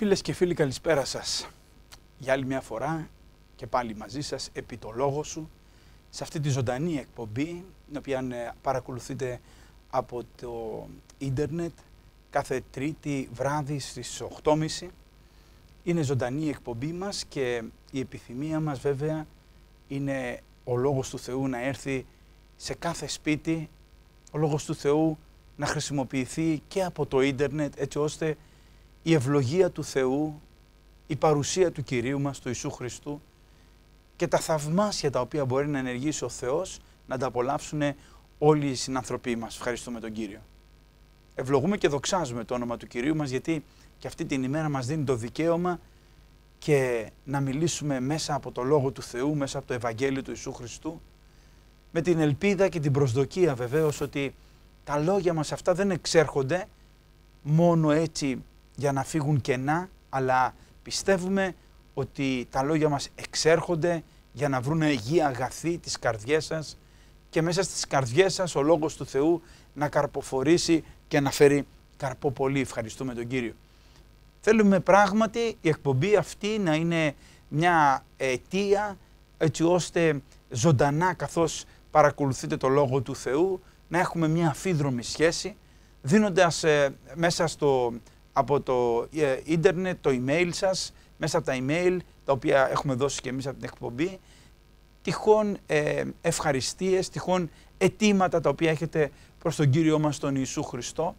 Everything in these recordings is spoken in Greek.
Φίλες και φίλοι καλησπέρα σας Για άλλη μια φορά και πάλι μαζί σας επί το λόγο σου σε αυτή τη ζωντανή εκπομπή την οποία ε, παρακολουθείτε από το ίντερνετ κάθε τρίτη βράδυ στις 8.30. Είναι ζωντανή η εκπομπή μας και η επιθυμία μας βέβαια είναι ο Λόγος του Θεού να έρθει σε κάθε σπίτι, ο Λόγος του Θεού να χρησιμοποιηθεί και από το ίντερνετ έτσι ώστε η ευλογία του Θεού, η παρουσία του Κυρίου μας, του Ιησού Χριστού και τα θαυμάσια τα οποία μπορεί να ενεργήσει ο Θεός να τα απολαύσουν όλοι οι συνανθρωποί μας. Ευχαριστούμε τον Κύριο. Ευλογούμε και δοξάζουμε το όνομα του Κυρίου μας γιατί και αυτή την ημέρα μας δίνει το δικαίωμα και να μιλήσουμε μέσα από το Λόγο του Θεού, μέσα από το Ευαγγέλιο του Ιησού Χριστού με την ελπίδα και την προσδοκία βεβαίως ότι τα λόγια μας αυτά δεν εξέρχονται μόνο έτσι για να φύγουν κενά, αλλά πιστεύουμε ότι τα λόγια μας εξέρχονται για να βρουν υγεία αγαθή τις καρδιές σας και μέσα στις καρδιές σας ο Λόγος του Θεού να καρποφορήσει και να φέρει καρπό πολύ. Ευχαριστούμε τον Κύριο. Θέλουμε πράγματι η εκπομπή αυτή να είναι μια αιτία έτσι ώστε ζωντανά καθώς παρακολουθείτε το Λόγο του Θεού να έχουμε μια αφίδρομη σχέση δίνοντας ε, μέσα στο από το ε, ίντερνετ, το email σας, μέσα από τα email τα οποία έχουμε δώσει και εμείς από την εκπομπή, τυχόν ε, ευχαριστίες, τυχόν αιτήματα τα οποία έχετε προς τον Κύριό μας τον Ιησού Χριστό,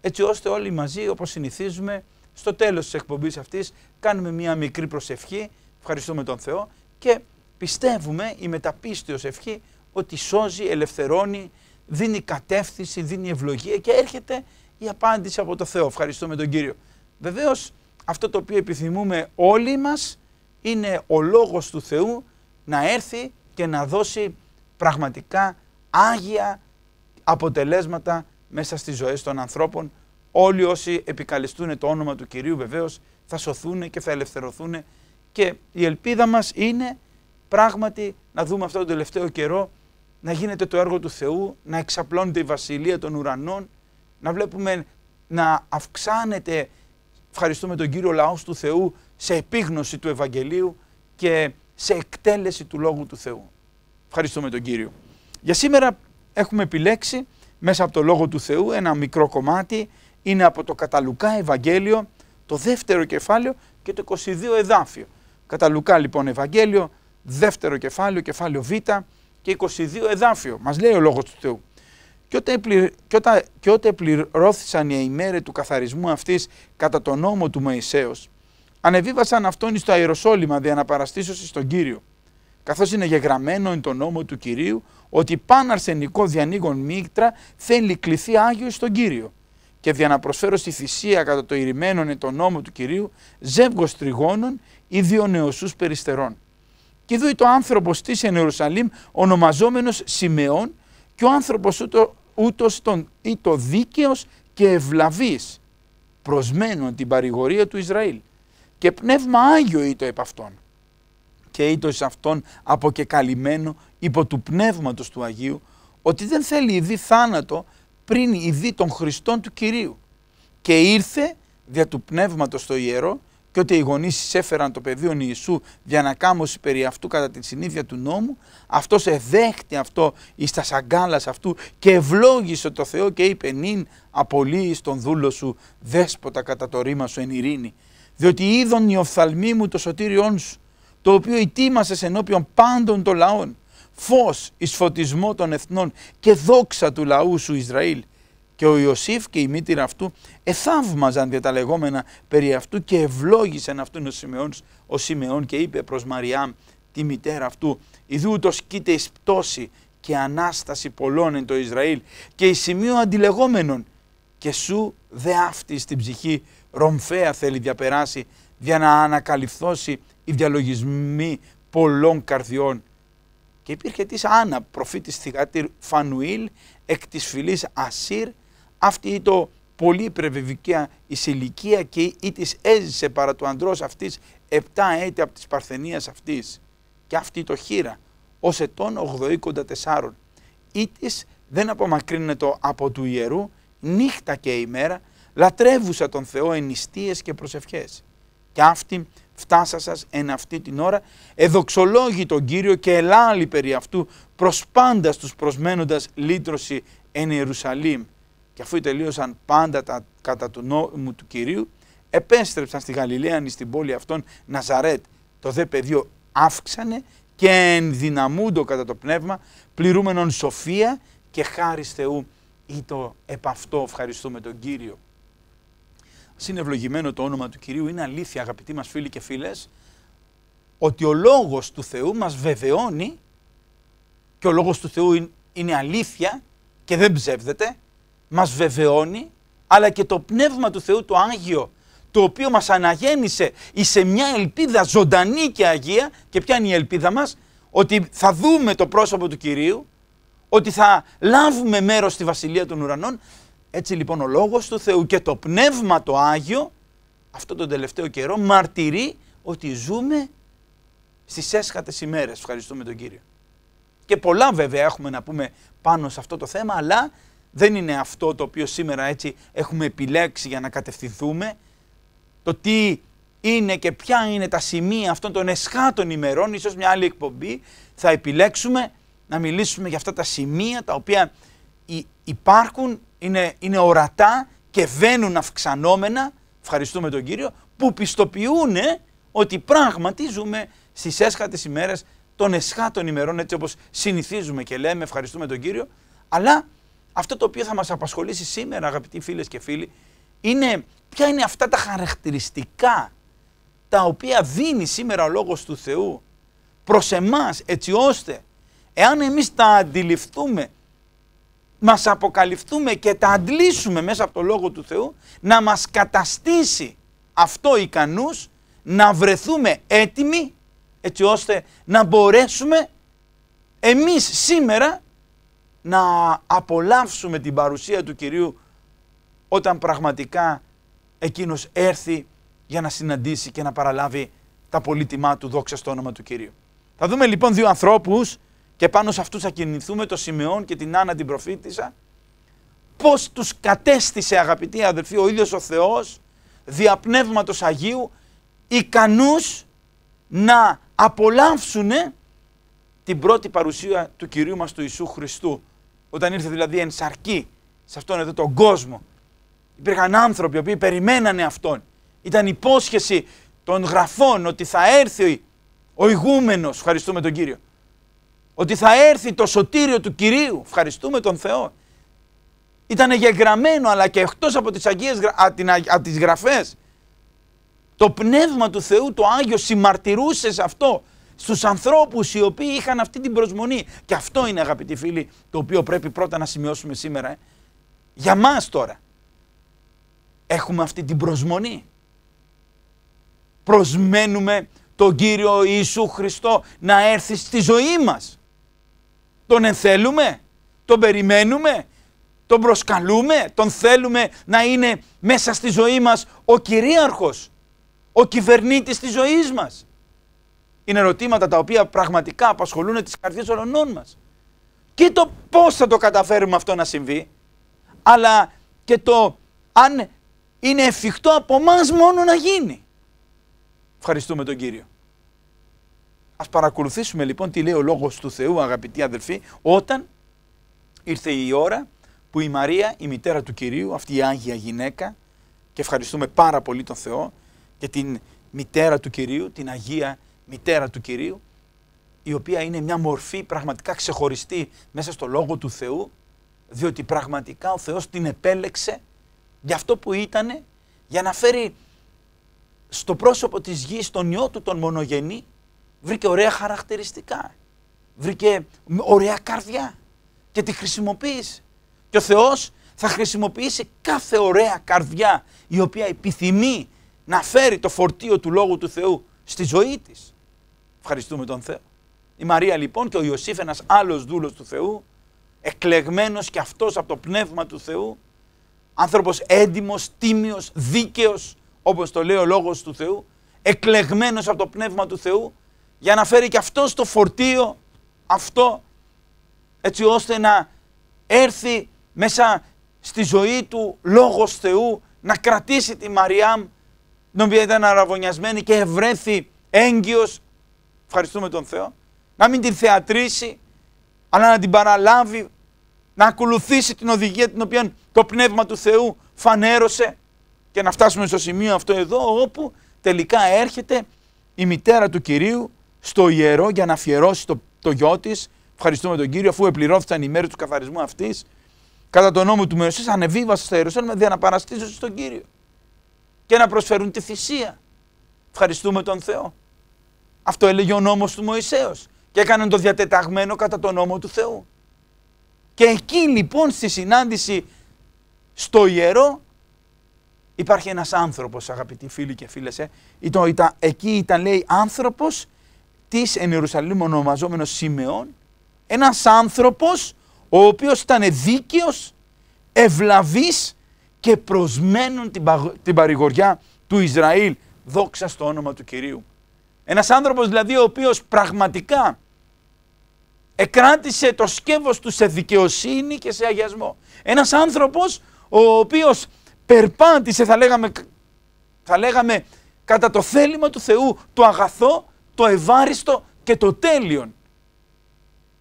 έτσι ώστε όλοι μαζί όπως συνηθίζουμε στο τέλος της εκπομπής αυτής κάνουμε μια μικρή προσευχή, ευχαριστούμε τον Θεό και πιστεύουμε η μεταπίστειος ευχή ότι σώζει, ελευθερώνει, δίνει κατεύθυνση, δίνει ευλογία και έρχεται η απάντηση από το Θεό. Ευχαριστούμε τον Κύριο. Βεβαίως, αυτό το οποίο επιθυμούμε όλοι μας είναι ο λόγος του Θεού να έρθει και να δώσει πραγματικά άγια αποτελέσματα μέσα στις ζωές των ανθρώπων. Όλοι όσοι επικαλεστούν το όνομα του Κυρίου βεβαίως θα σωθούν και θα ελευθερωθούν και η ελπίδα μας είναι πράγματι να δούμε αυτό τον τελευταίο καιρό να γίνεται το έργο του Θεού, να εξαπλώνεται η βασιλεία των ουρανών, να βλέπουμε να αυξάνεται, ευχαριστούμε τον Κύριο Λαός του Θεού, σε επίγνωση του Ευαγγελίου και σε εκτέλεση του Λόγου του Θεού. Ευχαριστούμε τον Κύριο. Για σήμερα έχουμε επιλέξει μέσα από το Λόγο του Θεού ένα μικρό κομμάτι, είναι από το Καταλουκά Ευαγγέλιο, το δεύτερο κεφάλαιο και το 22 εδάφιο. Καταλουκά λοιπόν Ευαγγέλιο, δεύτερο κεφάλαιο, κεφάλαιο Β και 22 εδάφιο. Μας λέει ο Λόγος του Θεού. Και όταν, και, όταν, και όταν πληρώθησαν οι ημέρες του καθαρισμού αυτής κατά τον νόμο του Μωυσέως, ανεβίβασαν αυτόν στο Αεροσόλυμα δι' αναπαραστήσωση στον Κύριο. Καθώς είναι γεγραμμένο εν τον νόμο του Κυρίου, ότι παν αρσενικό διανοίγων μήκτρα θέλει κληθεί Άγιος στον Κύριο. Και δι' στη θυσία κατά το ηρημένον εν τον νόμο του Κυρίου, ζεύγος τριγώνων ή δύο νεοσούς περιστερών. Και δούει το άνθρωπος της εν Ιερουσαλήμ ονομαζόμενος Σιμεών και ο άνθρωπος ούτω ούτως τον ή το δίκαιος και ευλαβής προσμένων την παρηγορία του Ισραήλ και πνεύμα Άγιο ήτο επ' αυτόν και ήτο εις αυτόν αποκεκαλυμμένο υπό του πνεύματος του Αγίου ότι δεν θέλει ειδή θάνατο πριν ειδή των Χριστών του Κυρίου και ήρθε δια του πνεύματος το ιερό και ότι οι γονείς εισέφεραν το πεδίο Ιησού κάμωση περί αυτού κατά τη συνήθεια του νόμου, αυτός εδέχτη αυτό εις τα σαγκάλας αυτού και ευλόγησε το Θεό και είπε: «Νην απολύει τον δούλο σου δέσποτα κατά το ρήμα σου εν ειρήνη. Διότι είδον η οφθαλμή μου το σωτήριόν σου, το οποίο ετοίμασες ενώπιον πάντων των λαών, φως εις φωτισμό των εθνών και δόξα του λαού σου Ισραήλ. Και ο Ιωσήφ και η μήτηρα αυτού εθαύμαζαν δια τα λεγόμενα περί αυτού και ευλόγησαν αυτόν ο Σιμεών, ο Σιμεών και είπε προς Μαριάμ τη μητέρα αυτού «Ιδού το σκείται εις πτώση και ανάσταση πολλών εν το Ισραήλ και η σημείο αντιλεγόμενων και σου δε αυτή στην ψυχή ρομφαία θέλει διαπεράσει για να ανακαλυφθώσει η διαλογισμοί πολλών καρδιών. Και υπήρχε της Άννα προφήτης θηγάτη Φανουήλ εκ της φυλής Ασύρ αυτή ή το πολύ πρεβεβικία η ηλικία και ή της έζησε παρά του ανδρός αυτής 7 έτη από της παρθενίας αυτής και αυτή το πολυ πρεβεβικια η και η τη εζησε παρα του αντρό αυτης επτά ετη απο της παρθενιας αυτης και αυτη το χειρα ως ετών 84 ή της δεν απομακρύνεται από του ιερού νύχτα και ημέρα λατρεύουσα τον Θεό ενιστίε και προσευχές και αυτή φτάσασας εν αυτή την ώρα εδοξολόγη τον Κύριο και ελάλη περί αυτού προς πάντας στους προσμένοντας λύτρωση εν Ιερουσαλήμ και αφού τελείωσαν πάντα τα κατά του νόμου του Κυρίου, επέστρεψαν στη Γαλιλαία στην πόλη αυτών Ναζαρέτ. Το δε πεδίο αύξανε και ενδυναμούντο κατά το πνεύμα, πληρούμενον σοφία και χάρη Θεού ή το επ' αυτό ευχαριστούμε τον Κύριο. Συνευλογημένο το όνομα του Κυρίου, είναι αλήθεια αγαπητοί μας φίλοι και φίλες, ότι ο Λόγος του Θεού μας βεβαιώνει και ο Λόγος του Θεού είναι αλήθεια και δεν ψεύδεται, μας βεβαιώνει, αλλά και το Πνεύμα του Θεού το Άγιο, το οποίο μας αναγέννησε σε μια ελπίδα ζωντανή και Αγία, και ποια είναι η ελπίδα μας, ότι θα δούμε το πρόσωπο του Κυρίου, ότι θα λάβουμε μέρος στη Βασιλεία των Ουρανών. Έτσι λοιπόν ο Λόγος του Θεού και το Πνεύμα το Άγιο, αυτό τον τελευταίο καιρό, μαρτυρεί ότι ζούμε στις έσχατες ημέρες. Ευχαριστούμε τον Κύριο. Και πολλά βέβαια έχουμε να πούμε πάνω σε αυτό το θέμα, αλλά δεν είναι αυτό το οποίο σήμερα έτσι έχουμε επιλέξει για να κατευθυνθούμε. Το τι είναι και ποια είναι τα σημεία αυτών των εσχάτων ημερών, ίσως μια άλλη εκπομπή, θα επιλέξουμε να μιλήσουμε για αυτά τα σημεία τα οποία υπάρχουν, είναι, είναι ορατά και βαίνουν αυξανόμενα, ευχαριστούμε τον Κύριο, που πιστοποιούν ότι πράγματι ζούμε στις έσχατες ημέρες των εσχάτων ημερών, έτσι όπως συνηθίζουμε και λέμε, ευχαριστούμε τον Κύριο, αλλά αυτό το οποίο θα μας απασχολήσει σήμερα αγαπητοί φίλες και φίλοι είναι ποια είναι αυτά τα χαρακτηριστικά τα οποία δίνει σήμερα ο Λόγος του Θεού προς εμάς έτσι ώστε εάν εμείς τα αντιληφθούμε μας αποκαλυφθούμε και τα αντλήσουμε μέσα από το Λόγο του Θεού να μας καταστήσει αυτό ικανούς να βρεθούμε έτοιμοι έτσι ώστε να μπορέσουμε εμείς σήμερα να απολαύσουμε την παρουσία του Κυρίου όταν πραγματικά εκείνος έρθει για να συναντήσει και να παραλάβει τα πολύτιμά του δόξα στο όνομα του Κυρίου. Θα δούμε λοιπόν δύο ανθρώπους και πάνω σε αυτούς θα κινηθούμε, το Σιμεών και την Άννα την προφήτησα, πώς τους κατέστησε αγαπητοί αδελφοί ο ίδιος ο Θεός, διαπνεύματος Αγίου, ικανούς να απολαύσουν την πρώτη παρουσία του Κυρίου μας του Ιησού Χριστού όταν ήρθε δηλαδή εν σαρκή σε αυτόν εδώ τον κόσμο, υπήρχαν άνθρωποι οι οποίοι περιμένανε αυτόν. Ήταν υπόσχεση των γραφών ότι θα έρθει ο ηγούμενος, ευχαριστούμε τον Κύριο. Ότι θα έρθει το σωτήριο του Κυρίου, ευχαριστούμε τον Θεό. Ήταν γεγραμμένο αλλά και εκτός από τις, αγίες, από τις γραφές. Το Πνεύμα του Θεού, το Άγιο, συμμαρτυρούσε σε αυτό στους ανθρώπους οι οποίοι είχαν αυτή την προσμονή. Και αυτό είναι, αγαπητοί φίλοι, το οποίο πρέπει πρώτα να σημειώσουμε σήμερα. Ε. Για μας τώρα. Έχουμε αυτή την προσμονή. Προσμένουμε τον Κύριο Ιησού Χριστό να έρθει στη ζωή μας. Τον ενθέλουμε, τον περιμένουμε, τον προσκαλούμε, τον θέλουμε να είναι μέσα στη ζωή μας ο κυρίαρχος, ο κυβερνήτης της ζωής μας. Είναι ερωτήματα τα οποία πραγματικά απασχολούν τις καρδιές όλων μας. Και το πώς θα το καταφέρουμε αυτό να συμβεί, αλλά και το αν είναι εφικτό από εμάς μόνο να γίνει. Ευχαριστούμε τον Κύριο. Ας παρακολουθήσουμε λοιπόν τι λέει ο Λόγος του Θεού αγαπητοί αδελφοί όταν ήρθε η ώρα που η Μαρία, η μητέρα του Κυρίου, αυτή η Άγια γυναίκα και ευχαριστούμε πάρα πολύ τον Θεό για την μητέρα του Κυρίου, την Αγία μητέρα του Κυρίου, η οποία είναι μια μορφή πραγματικά ξεχωριστή μέσα στο Λόγο του Θεού, διότι πραγματικά ο Θεός την επέλεξε για αυτό που ήτανε, για να φέρει στο πρόσωπο της γης τον Υιό του τον μονογενή, βρήκε ωραία χαρακτηριστικά, βρήκε ωραία καρδιά και τη χρησιμοποίησε. Και ο Θεός θα χρησιμοποιήσει κάθε ωραία καρδιά η οποία επιθυμεί να φέρει το φορτίο του Λόγου του Θεού στη ζωή της. Ευχαριστούμε τον Θεό. Η Μαρία λοιπόν και ο Ιωσήφ, ένας άλλος δούλος του Θεού, εκλεγμένος και αυτός από το Πνεύμα του Θεού, άνθρωπος έντιμος, τίμιος, δίκαιος, όπως το λέει ο Λόγος του Θεού, εκλεγμένος από το Πνεύμα του Θεού, για να φέρει και αυτό το φορτίο αυτό, έτσι ώστε να έρθει μέσα στη ζωή του Λόγος Θεού, να κρατήσει τη Μαριά, την οποία ήταν αραβωνιασμένη και ευρέθη έγκυος Ευχαριστούμε τον Θεό. Να μην την θεατρήσει, αλλά να την παραλάβει, να ακολουθήσει την οδηγία την οποία το Πνεύμα του Θεού φανέρωσε και να φτάσουμε στο σημείο αυτό εδώ όπου τελικά έρχεται η μητέρα του Κυρίου στο ιερό για να αφιερώσει το, το γιο της. Ευχαριστούμε τον Κύριο αφού επληρώθηκαν οι μέρες του καθαρισμού αυτής. Κατά τον νόμο του Μεωσής ανεβίβασε στο Ιερουσαλήμ για να παραστήσουν στον Κύριο και να προσφέρουν τη θυσία. Ευχαριστούμε τον Θεό. Αυτό έλεγε ο νόμος του Μωυσέως και έκαναν το διατεταγμένο κατά τον νόμο του Θεού. Και εκεί λοιπόν στη συνάντηση στο ιερό υπάρχει ένας άνθρωπος αγαπητοί φίλοι και φίλες. Ε. Ήταν, ήταν, εκεί ήταν λέει άνθρωπος της εν Ιερουσαλήμ ονομαζόμενος Σιμεών. Ένας άνθρωπος ο οποίος ήταν δίκαιος, ευλαβής και προσμένουν την, την παρηγοριά του Ισραήλ. Δόξα στο όνομα του Κυρίου. Ένας άνθρωπος δηλαδή ο οποίος πραγματικά εκράτησε το σκεύος του σε δικαιοσύνη και σε αγιασμό. Ένας άνθρωπος ο οποίος περπάτησε θα λέγαμε, θα λέγαμε κατά το θέλημα του Θεού το αγαθό, το ευάριστο και το τέλειον.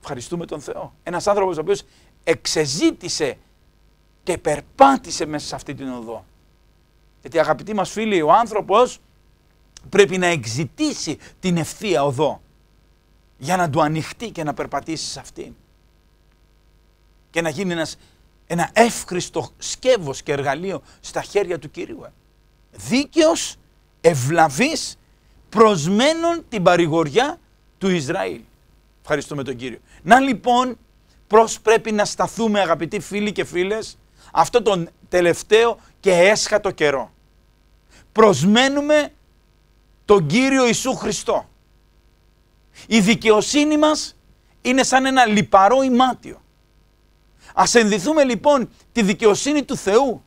Ευχαριστούμε τον Θεό. Ένας άνθρωπος ο οποίος εξεζήτησε και περπάτησε μέσα σε αυτή την οδό. Γιατί αγαπητοί μας φίλοι, ο άνθρωπος πρέπει να εξητήσει την ευθεία οδό για να του ανοιχτεί και να περπατήσει σε αυτήν. Και να γίνει ένας, ένα εύχριστο σκεύος και εργαλείο στα χέρια του Κυρίου. Ε. Δίκαιος, ευλαβής, προσμένων την παρηγοριά του Ισραήλ. Ευχαριστούμε τον Κύριο. Να λοιπόν πώς πρέπει να σταθούμε αγαπητοί φίλοι και φίλες αυτό τον τελευταίο και έσχατο καιρό. Προσμένουμε τον Κύριο Ιησού Χριστό. Η δικαιοσύνη μας είναι σαν ένα λιπαρό ημάτιο. Ας ενδυθούμε λοιπόν τη δικαιοσύνη του Θεού,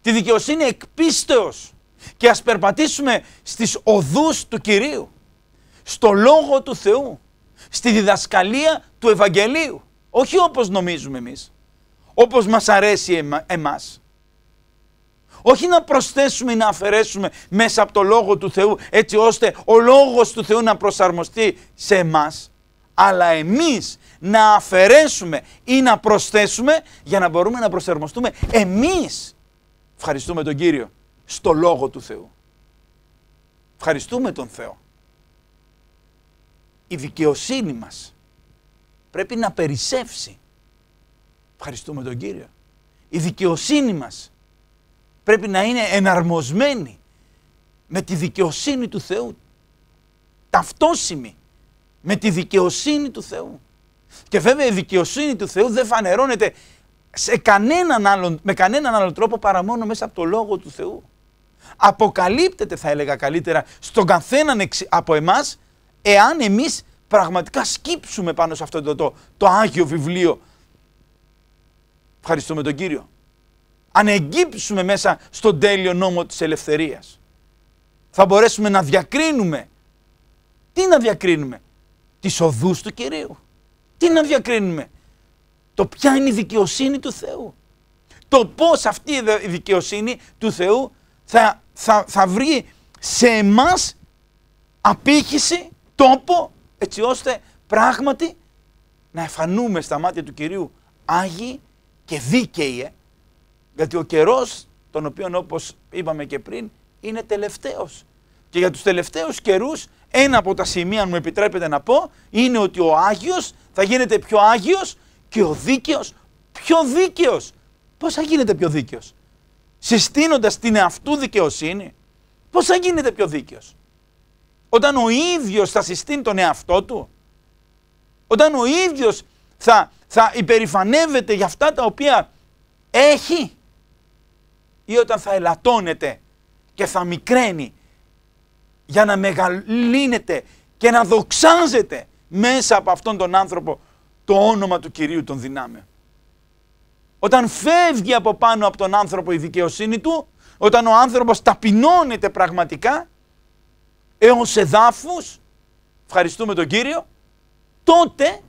τη δικαιοσύνη εκπίστεως και ας περπατήσουμε στις οδούς του Κυρίου, στο Λόγο του Θεού, στη διδασκαλία του Ευαγγελίου. Όχι όπως νομίζουμε εμείς, όπως μας αρέσει εμα, εμάς όχι να προσθέσουμε ή να αφαιρέσουμε μέσα από το Λόγο του Θεού έτσι ώστε ο Λόγος του Θεού να προσαρμοστεί σε μας αλλά εμείς να αφαιρέσουμε ή να προσθέσουμε για να μπορούμε να προσαρμοστούμε εμείς. Ευχαριστούμε τον Κύριο στο Λόγο του Θεού. Ευχαριστούμε τον Θεό. Η δικαιοσύνη μας πρέπει να περισσεύσει. Ευχαριστούμε τον Κύριο. Η δικαιοσύνη μας πρέπει να είναι εναρμοσμένη με τη δικαιοσύνη του Θεού. Ταυτόσιμη με τη δικαιοσύνη του Θεού. Και βέβαια η δικαιοσύνη του Θεού δεν φανερώνεται σε κανέναν με κανέναν άλλο τρόπο παρά μόνο μέσα από το Λόγο του Θεού. Αποκαλύπτεται θα έλεγα καλύτερα στον καθέναν από εμάς εάν εμείς πραγματικά σκύψουμε πάνω σε αυτό το, το, το Άγιο Βιβλίο. Ευχαριστούμε τον Κύριο εγκύψουμε μέσα στον τέλειο νόμο της ελευθερίας. Θα μπορέσουμε να διακρίνουμε. Τι να διακρίνουμε. Τις οδούς του Κυρίου. Τι να διακρίνουμε. Το ποια είναι η δικαιοσύνη του Θεού. Το πώς αυτή η δικαιοσύνη του Θεού θα, θα, θα βρει σε εμάς απήχηση, τόπο, έτσι ώστε πράγματι να εφανούμε στα μάτια του Κυρίου άγιοι και δίκαιοι ε. Γιατί ο καιρός, τον οποίο όπως είπαμε και πριν, είναι τελευταίος. Και για τους τελευταίους καιρούς, ένα από τα σημεία, αν μου επιτρέπετε να πω, είναι ότι ο Άγιος θα γίνεται πιο Άγιος και ο δίκαιος πιο δίκαιος. Πώς θα γίνεται πιο δίκαιος, συστήνοντας την εαυτού δικαιοσύνη, πώς θα γίνεται πιο δίκαιος. Όταν ο ίδιος θα συστήνει τον εαυτό του, όταν ο ίδιος θα, θα υπερηφανεύεται για αυτά τα οποία έχει, ή όταν θα ελαττώνεται και θα μικραίνει για να μεγαλύνεται και να δοξάζεται μέσα από αυτόν τον άνθρωπο το όνομα του Κυρίου των δυνάμεων Όταν φεύγει από πάνω από τον άνθρωπο η δικαιοσύνη του, όταν ο άνθρωπος ταπεινώνεται πραγματικά, έως εδάφους, ευχαριστούμε τον Κύριο, τότε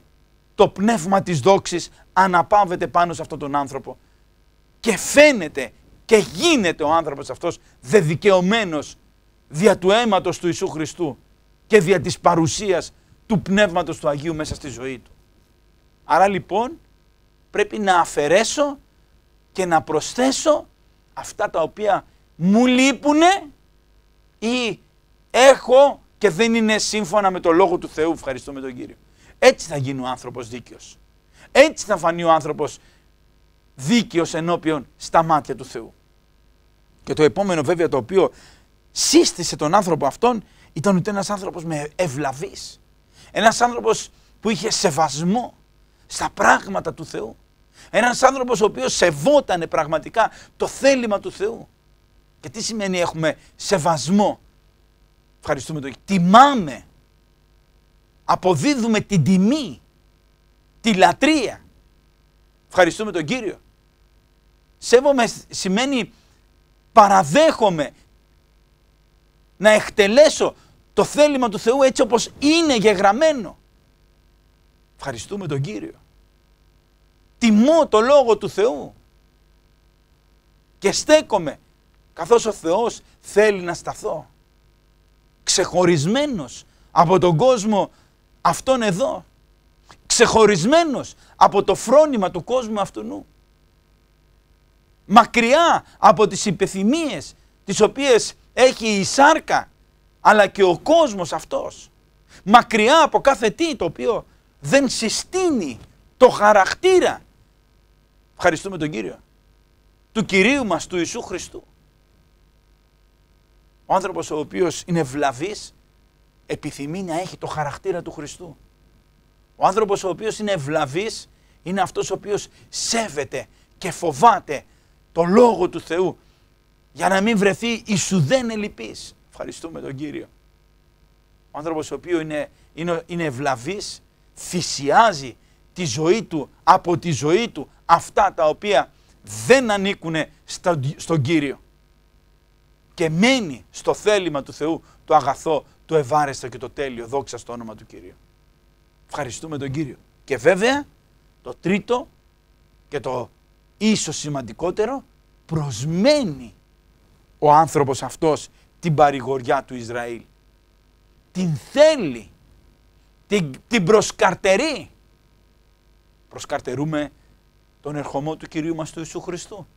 το πνεύμα της δόξης αναπαύεται πάνω σε αυτόν τον άνθρωπο και φαίνεται και γίνεται ο άνθρωπος αυτός δεδικαιωμένος δια του αίματος του Ιησού Χριστού και δια της παρουσίας του Πνεύματος του Αγίου μέσα στη ζωή του. Άρα λοιπόν πρέπει να αφαιρέσω και να προσθέσω αυτά τα οποία μου λείπουνε ή έχω και δεν είναι σύμφωνα με το Λόγο του Θεού. Ευχαριστώ με τον Κύριο. Έτσι θα γίνει ο άνθρωπος δίκαιος. Έτσι θα φανεί ο άνθρωπος δίκαιος ενώπιον στα μάτια του Θεού. Και το επόμενο βέβαια το οποίο σύστησε τον άνθρωπο αυτόν ήταν ούτε ένας άνθρωπος με ευλαβής. Ένας άνθρωπος που είχε σεβασμό στα πράγματα του Θεού. Ένας άνθρωπος ο οποίος σεβότανε πραγματικά το θέλημα του Θεού. Και τι σημαίνει έχουμε σεβασμό. Ευχαριστούμε το Τιμάμε. Αποδίδουμε την τιμή. Τη λατρεία. Ευχαριστούμε τον Κύριο. Σέβομαι σημαίνει παραδέχομαι να εκτελέσω το θέλημα του Θεού έτσι όπως είναι γεγραμμένο. Ευχαριστούμε τον Κύριο. Τιμώ το Λόγο του Θεού. Και στέκομαι καθώς ο Θεός θέλει να σταθώ. Ξεχωρισμένος από τον κόσμο αυτόν εδώ. Ξεχωρισμένος από το φρόνημα του κόσμου αυτού μακριά από τις επιθυμίες τις οποίες έχει η σάρκα αλλά και ο κόσμος αυτός. Μακριά από κάθε τι το οποίο δεν συστήνει το χαρακτήρα. Ευχαριστούμε τον Κύριο. Του Κυρίου μας, του Ιησού Χριστού. Ο άνθρωπος ο οποίος είναι βλαβής επιθυμεί να έχει το χαρακτήρα του Χριστού. Ο άνθρωπος ο οποίος είναι βλαβής είναι αυτός ο οποίος σέβεται και φοβάται το Λόγο του Θεού για να μην βρεθεί η σου δεν Ευχαριστούμε τον Κύριο. Ο άνθρωπος ο οποίος είναι, είναι, είναι ευλαβής θυσιάζει τη ζωή του από τη ζωή του αυτά τα οποία δεν ανήκουν στον Κύριο και μένει στο θέλημα του Θεού το αγαθό, το ευάρεστο και το τέλειο δόξα στο όνομα του Κυρίου. Ευχαριστούμε τον Κύριο. Και βέβαια το τρίτο και το ίσως σημαντικότερο, προσμένει ο άνθρωπος αυτός την παρηγοριά του Ισραήλ. Την θέλει, την, την προσκαρτερεί. Προσκαρτερούμε τον ερχομό του Κυρίου μας του Ιησού Χριστού.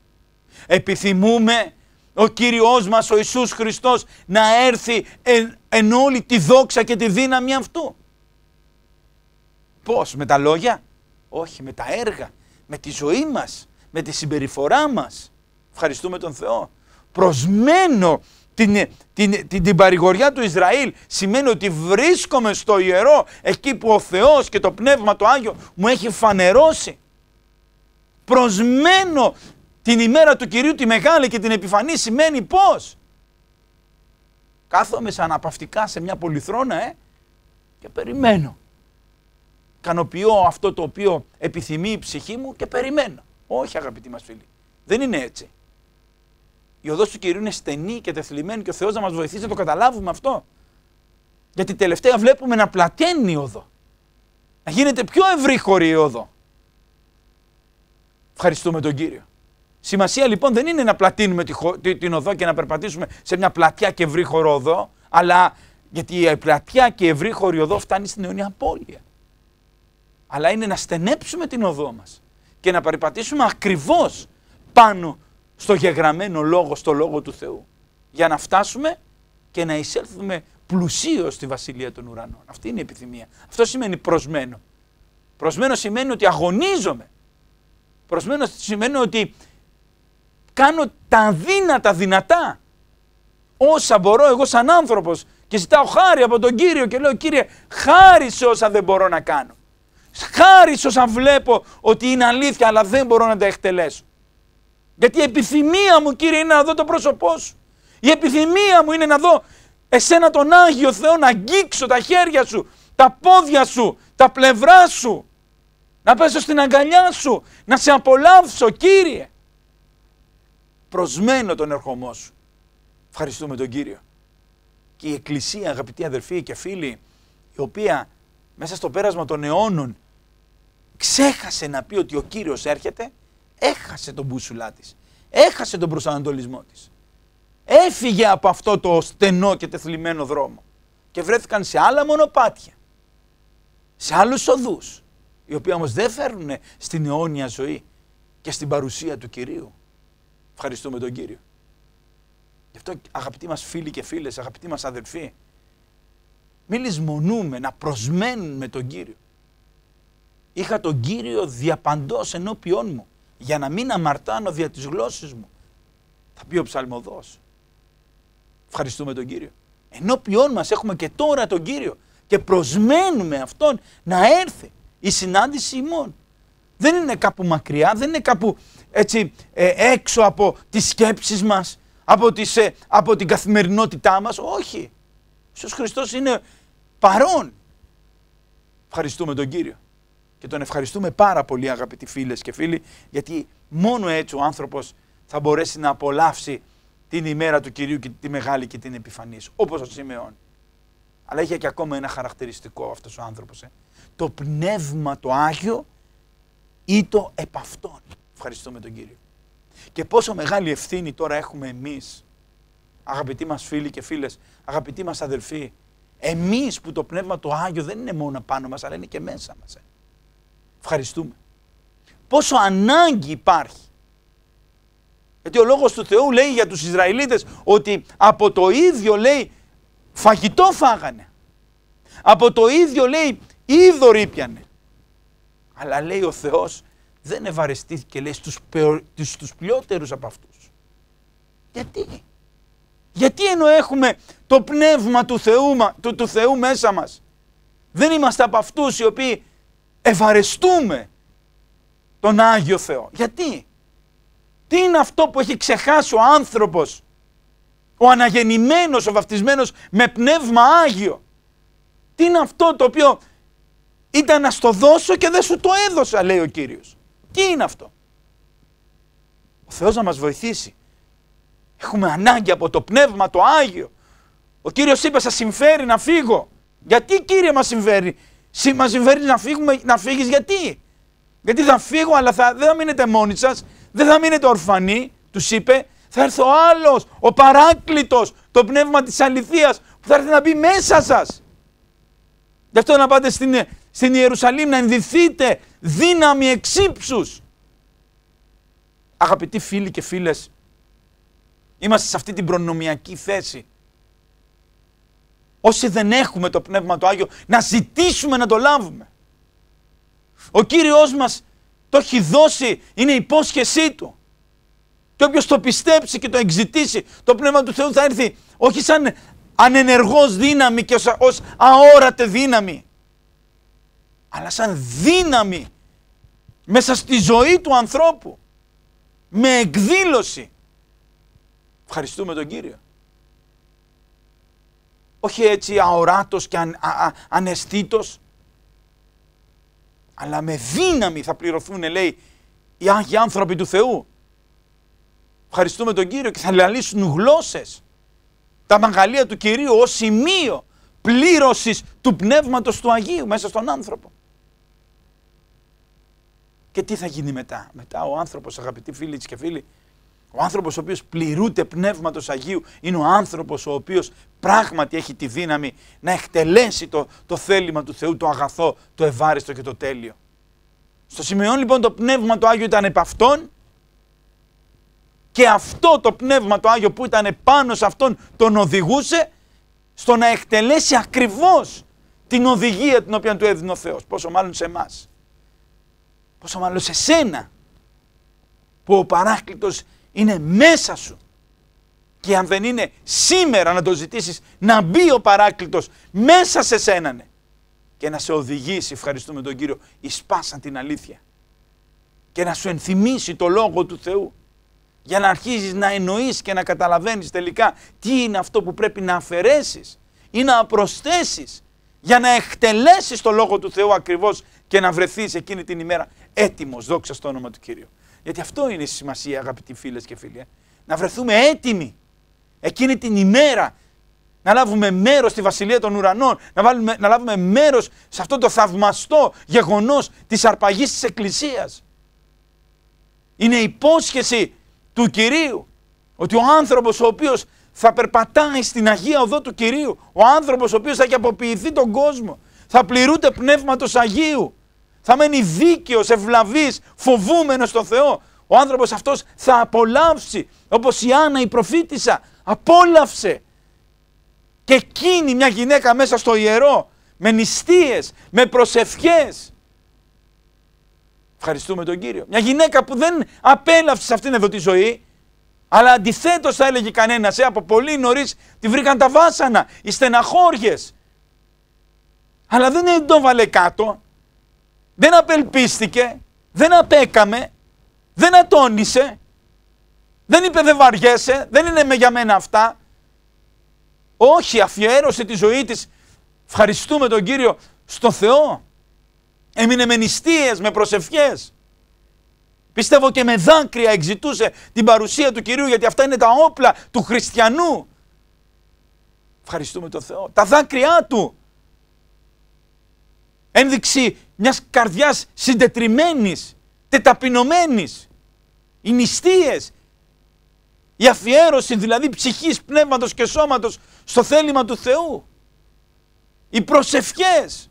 Επιθυμούμε ο Κύριος μας ο Ιησούς Χριστός να έρθει εν, εν όλη τη δόξα και τη δύναμη αυτού. Πώς, με τα λόγια, όχι, με τα έργα, με τη ζωή μας, με τη συμπεριφορά μας. Ευχαριστούμε τον Θεό. Προσμένω την, την, την, την παρηγοριά του Ισραήλ σημαίνει ότι βρίσκομαι στο ιερό εκεί που ο Θεός και το Πνεύμα το Άγιο μου έχει φανερώσει. Προσμένω την ημέρα του Κυρίου τη μεγάλη και την επιφανή σημαίνει πώς. Κάθομαι σαν απαυτικά σε μια πολυθρόνα ε, και περιμένω. Κανοποιώ αυτό το οποίο επιθυμεί η ψυχή μου και περιμένω. Όχι, αγαπητοί μας φίλοι. Δεν είναι έτσι. Η οδός του κυρίου είναι στενή και τεθλιμμένη και ο Θεός να μας βοηθήσει να το καταλάβουμε αυτό. Γιατί τελευταία βλέπουμε να πλαταίνει η οδό. Να γίνεται πιο ευρύχωρη η οδό. Ευχαριστούμε τον κύριο. Σημασία λοιπόν δεν είναι να πλατείνουμε την οδό και να περπατήσουμε σε μια πλατιά και ευρύχωρο οδό, αλλά γιατί η πλατιά και η ευρύχωρη οδό φτάνει στην αιωνία απώλεια. Αλλά είναι να στενέψουμε την οδό μας και να περιπατήσουμε ακριβώς πάνω στο γεγραμμένο λόγο, στο λόγο του Θεού. Για να φτάσουμε και να εισέλθουμε πλουσίως στη Βασιλεία των Ουρανών. Αυτή είναι η επιθυμία. Αυτό σημαίνει προσμένο. Προσμένο σημαίνει ότι αγωνίζομαι. Προσμένο σημαίνει ότι κάνω τα δύνατα δυνατά. Όσα μπορώ εγώ σαν άνθρωπος και ζητάω χάρη από τον Κύριο και λέω Κύριε χάρη σε όσα δεν μπορώ να κάνω χάρη αν βλέπω ότι είναι αλήθεια αλλά δεν μπορώ να τα εκτελέσω. Γιατί η επιθυμία μου Κύριε είναι να δω το πρόσωπό σου. Η επιθυμία μου είναι να δω εσένα τον Άγιο Θεό να αγγίξω τα χέρια σου, τα πόδια σου, τα πλευρά σου. Να πέσω στην αγκαλιά σου, να σε απολαύσω Κύριε. Προσμένω τον ερχομό σου. Ευχαριστούμε τον Κύριο. Και η Εκκλησία αγαπητοί αδερφοί και φίλοι η οποία μέσα στο πέρασμα των αιώνων ξέχασε να πει ότι ο Κύριος έρχεται, έχασε τον μπούσουλά της. Έχασε τον προσανατολισμό της. Έφυγε από αυτό το στενό και τεθλιμμένο δρόμο και βρέθηκαν σε άλλα μονοπάτια, σε άλλους οδούς, οι οποίοι όμως δεν φέρνουν στην αιώνια ζωή και στην παρουσία του Κυρίου. Ευχαριστούμε τον Κύριο. Γι' αυτό αγαπητοί μας φίλοι και φίλες, αγαπητοί μας αδερφοί, μη λησμονούμε να προσμένουμε τον Κύριο. Είχα τον Κύριο διαπαντός ενώπιόν μου για να μην αμαρτάνω δια της γλώσσης μου. Θα πει ο ψαλμοδός. Ευχαριστούμε τον Κύριο. Ενώπιόν μας έχουμε και τώρα τον Κύριο και προσμένουμε Αυτόν να έρθει η συνάντηση ημών. Δεν είναι κάπου μακριά, δεν είναι κάπου έτσι ε, έξω από τις σκέψεις μας, από, τις, ε, από την καθημερινότητά μας. Όχι. Ο Χριστός είναι παρόν. Ευχαριστούμε τον Κύριο και τον ευχαριστούμε πάρα πολύ αγαπητοί φίλες και φίλοι γιατί μόνο έτσι ο άνθρωπος θα μπορέσει να απολαύσει την ημέρα του Κυρίου και τη μεγάλη και την επιφανής όπως ο Σιμεών. Αλλά είχε και ακόμα ένα χαρακτηριστικό αυτός ο άνθρωπος. Ε. Το πνεύμα το Άγιο ή το επ' αυτόν. Ευχαριστούμε τον Κύριο. Και πόσο μεγάλη ευθύνη τώρα έχουμε εμείς, αγαπητοί μας φίλοι και φίλες, αγαπητοί μας αδελφοί, εμείς που το Πνεύμα το Άγιο δεν είναι μόνο πάνω μας, αλλά είναι και μέσα μας. Ε ευχαριστούμε. Πόσο ανάγκη υπάρχει. Γιατί ο λόγος του Θεού λέει για τους Ισραηλίτες ότι από το ίδιο λέει φαγητό φάγανε. Από το ίδιο λέει είδο ρήπιανε. Αλλά λέει ο Θεός δεν ευαρεστήθηκε λέει στους, τους στους πλειότερους από αυτούς. Γιατί. Γιατί ενώ έχουμε το πνεύμα του Θεού, του, του Θεού μέσα μας. Δεν είμαστε από αυτούς οι οποίοι Ευαρεστούμε τον Άγιο Θεό. Γιατί. Τι είναι αυτό που έχει ξεχάσει ο άνθρωπος, ο αναγεννημένος, ο βαπτισμένος με πνεύμα Άγιο. Τι είναι αυτό το οποίο ήταν να στο δώσω και δεν σου το έδωσα, λέει ο Κύριος. Τι είναι αυτό. Ο Θεός να μας βοηθήσει. Έχουμε ανάγκη από το Πνεύμα το Άγιο. Ο Κύριος είπε σας συμφέρει να φύγω. Γιατί Κύριε μας συμφέρει μας συμφέρει να, φύγουμε, να φύγεις γιατί. Γιατί θα φύγω αλλά θα, δεν θα μείνετε μόνοι σας, δεν θα μείνετε ορφανοί, τους είπε. Θα έρθει ο άλλος, ο παράκλητος, το πνεύμα της αληθείας που θα έρθει να μπει μέσα σας. Γι' αυτό να πάτε στην, στην Ιερουσαλήμ να ενδυθείτε δύναμη εξύψους. Αγαπητοί φίλοι και φίλες, είμαστε σε αυτή την προνομιακή θέση όσοι δεν έχουμε το Πνεύμα το Άγιο, να ζητήσουμε να το λάβουμε. Ο Κύριος μας το έχει δώσει, είναι υπόσχεσή Του. Και οποίο το πιστέψει και το εξητήσει, το Πνεύμα του Θεού θα έρθει όχι σαν ανενεργός δύναμη και ως, ως αόρατε δύναμη, αλλά σαν δύναμη μέσα στη ζωή του ανθρώπου, με εκδήλωση. Ευχαριστούμε τον Κύριο όχι έτσι αοράτος και αν, αλλά με δύναμη θα πληρωθούν, λέει, οι Άγιοι άνθρωποι του Θεού. Ευχαριστούμε τον Κύριο και θα λαλήσουν γλώσσες. Τα μαγαλία του Κυρίου ως σημείο πλήρωσης του Πνεύματος του Αγίου μέσα στον άνθρωπο. Και τι θα γίνει μετά. Μετά ο άνθρωπος αγαπητοί φίλοι και φίλοι ο άνθρωπος ο οποίος πληρούται πνεύματος Αγίου είναι ο άνθρωπος ο οποίος πράγματι έχει τη δύναμη να εκτελέσει το, το θέλημα του Θεού, το αγαθό, το ευάριστο και το τέλειο. Στο σημείο λοιπόν το πνεύμα του Άγιο ήταν επ' αυτόν και αυτό το πνεύμα το Άγιο που ήταν πάνω σε αυτόν τον οδηγούσε στο να εκτελέσει ακριβώς την οδηγία την οποία του έδινε ο Θεός. Πόσο μάλλον σε εμάς. Πόσο μάλλον σε σένα που ο παράκλητος είναι μέσα σου. Και αν δεν είναι σήμερα να το ζητήσεις να μπει ο παράκλητος μέσα σε ναι και να σε οδηγήσει, ευχαριστούμε τον Κύριο, η σπάσαν την αλήθεια και να σου ενθυμίσει το Λόγο του Θεού για να αρχίζεις να εννοείς και να καταλαβαίνεις τελικά τι είναι αυτό που πρέπει να αφαιρέσεις ή να προσθέσεις για να εκτελέσεις το Λόγο του Θεού ακριβώς και να βρεθείς εκείνη την ημέρα έτοιμος, δόξα στο όνομα του Κύριου. Γιατί αυτό είναι η σημασία, αγαπητοί φίλες και φίλοι. Ε. Να βρεθούμε έτοιμοι εκείνη την ημέρα να λάβουμε μέρος στη Βασιλεία των Ουρανών, να, βάλουμε, να λάβουμε μέρος σε αυτό το θαυμαστό γεγονός της αρπαγής της Εκκλησίας. Είναι υπόσχεση του Κυρίου ότι ο άνθρωπος ο οποίος θα περπατάει στην Αγία Οδό του Κυρίου, ο άνθρωπος ο οποίος θα έχει αποποιηθεί τον κόσμο, θα πληρούνται πνεύματο Αγίου, θα μένει δίκαιος, ευλαβής, φοβούμενος τον Θεό. Ο άνθρωπος αυτός θα απολαύσει, όπως η Άννα η προφήτησα, απόλαυσε. Και εκείνη μια γυναίκα μέσα στο ιερό, με νηστείες, με προσευχές. Ευχαριστούμε τον Κύριο. Μια γυναίκα που δεν απέλαυσε σε αυτήν εδώ τη ζωή, αλλά αντιθέτως θα έλεγε κανένας, «Ε, από πολύ νωρίς τη βρήκαν τα βάσανα, οι στεναχώριες. Αλλά δεν τον βάλε κάτω δεν απελπίστηκε, δεν απέκαμε, δεν ατόνισε, δεν είπε δεν βαριέσαι, δεν είναι για μένα αυτά. Όχι, αφιέρωσε τη ζωή της. Ευχαριστούμε τον Κύριο στο Θεό. Έμεινε με νηστείες, με προσευχές. Πιστεύω και με δάκρυα εξητούσε την παρουσία του Κυρίου γιατί αυτά είναι τα όπλα του χριστιανού. Ευχαριστούμε τον Θεό. Τα δάκρυά του ένδειξη μιας καρδιάς συντετριμένης, τεταπεινωμένης. Οι νηστείες, η αφιέρωση δηλαδή ψυχής, πνεύματος και σώματος στο θέλημα του Θεού. Οι προσευχές,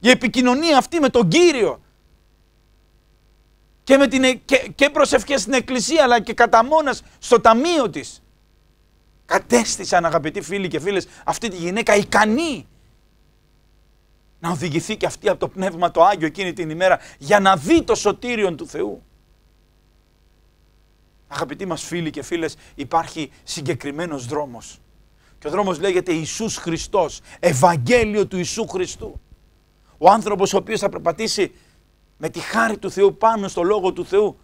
η επικοινωνία αυτή με τον Κύριο και, με την, ε, και, και προσευχές στην Εκκλησία αλλά και κατά μόνας στο ταμείο της. Κατέστησαν αγαπητοί φίλοι και φίλες αυτή τη γυναίκα ικανή να οδηγηθεί και αυτή από το Πνεύμα το Άγιο εκείνη την ημέρα για να δει το σωτήριον του Θεού. Αγαπητοί μας φίλοι και φίλες, υπάρχει συγκεκριμένος δρόμος. Και ο δρόμος λέγεται Ιησούς Χριστός, Ευαγγέλιο του Ιησού Χριστού. Ο άνθρωπος ο οποίος θα περπατήσει με τη χάρη του Θεού πάνω στο Λόγο του Θεού.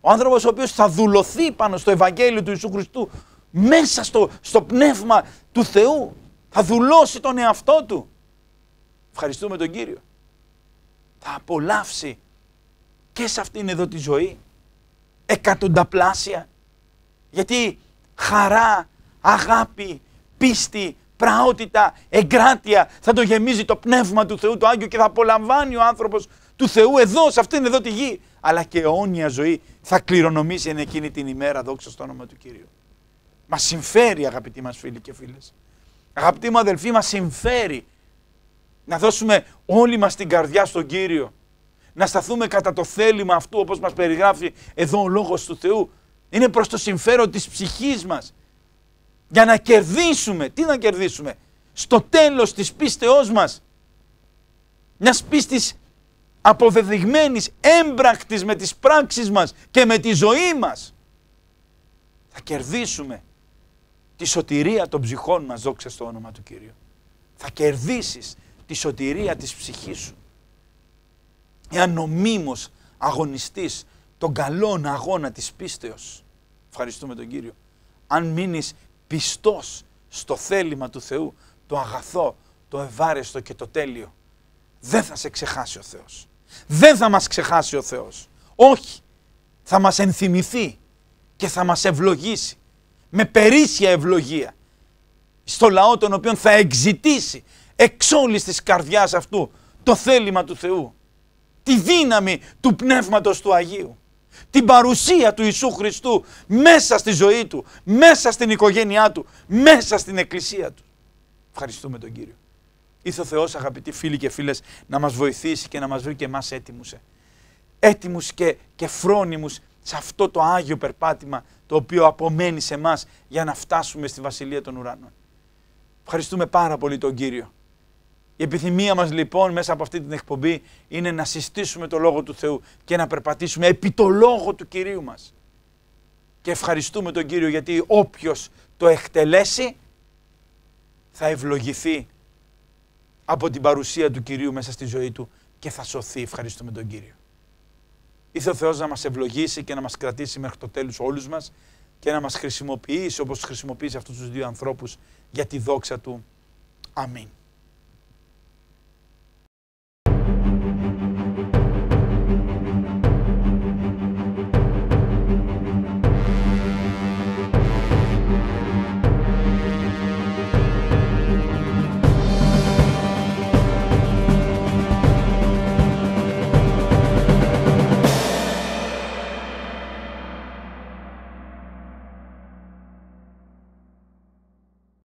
Ο άνθρωπος ο οποίος θα δουλωθεί πάνω στο Ευαγγέλιο του Ιησού Χριστού, μέσα στο, στο πνεύμα του Θεού. Θα δουλώσει τον εαυτό του. Ευχαριστούμε τον Κύριο. Θα απολαύσει και σε αυτήν εδώ τη ζωή εκατονταπλάσια. Γιατί χαρά, αγάπη, πίστη, πραότητα, εγκράτεια θα το γεμίζει το πνεύμα του Θεού το Άγιο και θα απολαμβάνει ο άνθρωπος του Θεού εδώ, σε αυτήν εδώ τη γη. Αλλά και αιώνια ζωή θα κληρονομήσει εν εκείνη την ημέρα, δόξα στο όνομα του Κυρίου. Μας συμφέρει αγαπητοί μας φίλοι και φίλες. Αγαπητοί μου αδελφοί, μας συμφέρει να δώσουμε όλη μας την καρδιά στον Κύριο, να σταθούμε κατά το θέλημα αυτού όπως μας περιγράφει εδώ ο Λόγος του Θεού. Είναι προς το συμφέρον της ψυχής μας. Για να κερδίσουμε, τι να κερδίσουμε, στο τέλος της πίστεώς μας, μιας πίστης αποδεδειγμένης, έμπρακτης με τις πράξεις μας και με τη ζωή μας. Θα κερδίσουμε τη σωτηρία των ψυχών μας, δόξα στο όνομα του Κύριου. Θα κερδίσεις τη σωτηρία της ψυχής σου. Εάν νομίμως αγωνιστείς τον καλόν αγώνα της πίστεως, ευχαριστούμε τον Κύριο, αν μείνεις πιστός στο θέλημα του Θεού, το αγαθό, το ευάρεστο και το τέλειο, δεν θα σε ξεχάσει ο Θεός. Δεν θα μας ξεχάσει ο Θεός. Όχι, θα μας ενθυμηθεί και θα μας ευλογήσει με περίσσια ευλογία στο λαό τον οποίον θα εξητήσει όλης της καρδιάς αυτού το θέλημα του Θεού, τη δύναμη του Πνεύματος του Αγίου, την παρουσία του Ιησού Χριστού μέσα στη ζωή του, μέσα στην οικογένειά του, μέσα στην εκκλησία του. Ευχαριστούμε τον Κύριο. Ήρθε ο Θεός αγαπητοί φίλοι και φίλες να μας βοηθήσει και να μας βρει και εμάς έτοιμους. Ε. Έτοιμους και, και φρόνιμους σε αυτό το Άγιο Περπάτημα το οποίο απομένει σε εμάς για να φτάσουμε στη Βασιλεία των Ουρανών. Ευχαριστούμε πάρα πολύ τον Κύριο η επιθυμία μας λοιπόν μέσα από αυτή την εκπομπή είναι να συστήσουμε το Λόγο του Θεού και να περπατήσουμε επί το Λόγο του Κυρίου μας. Και ευχαριστούμε τον Κύριο γιατί όποιος το εκτελέσει θα ευλογηθεί από την παρουσία του Κυρίου μέσα στη ζωή του και θα σωθεί. Ευχαριστούμε τον Κύριο. Ήθε ο Θεός να μας ευλογήσει και να μας κρατήσει μέχρι το τέλος όλους μας και να μας χρησιμοποιήσει όπως χρησιμοποιήσει αυτούς τους δύο ανθρώπους για τη δόξα Του. Αμήν.